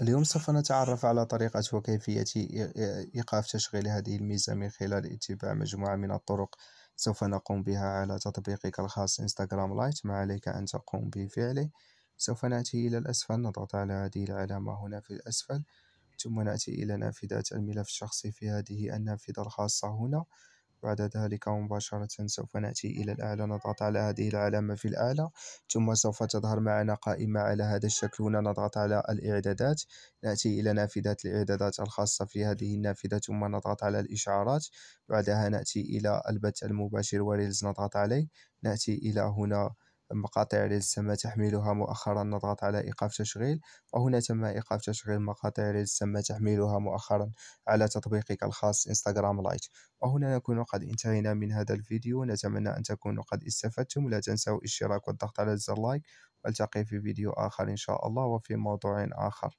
اليوم سوف نتعرف على طريقة وكيفية إيقاف تشغيل هذه الميزة من خلال اتباع مجموعة من الطرق سوف نقوم بها على تطبيقك الخاص انستغرام لايت ما عليك أن تقوم بفعله سوف نأتي إلى الأسفل نضغط على هذه العلامة هنا في الأسفل ثم نأتي إلى نافذة الملف الشخصي في هذه النافذة الخاصة هنا بعد ذلك مباشرة سوف نأتي إلى الأعلى نضغط على هذه العلامة في الأعلى ثم سوف تظهر معنا قائمة على هذا الشكل هنا نضغط على الإعدادات نأتي إلى نافذة الإعدادات الخاصة في هذه النافذة ثم نضغط على الإشعارات بعدها نأتي إلى البث المباشر وريلز نضغط عليه نأتي إلى هنا مقاطع ريلز تم تحميلها مؤخرا نضغط على إيقاف تشغيل وهنا تم إيقاف تشغيل مقاطع ريلز تم تحميلها مؤخرا على تطبيقك الخاص انستغرام لايت وهنا نكون قد انتهينا من هذا الفيديو نتمنى أن تكونوا قد استفدتم لا تنسوا الاشتراك والضغط على زر لايك والتقي في فيديو آخر إن شاء الله وفي موضوع آخر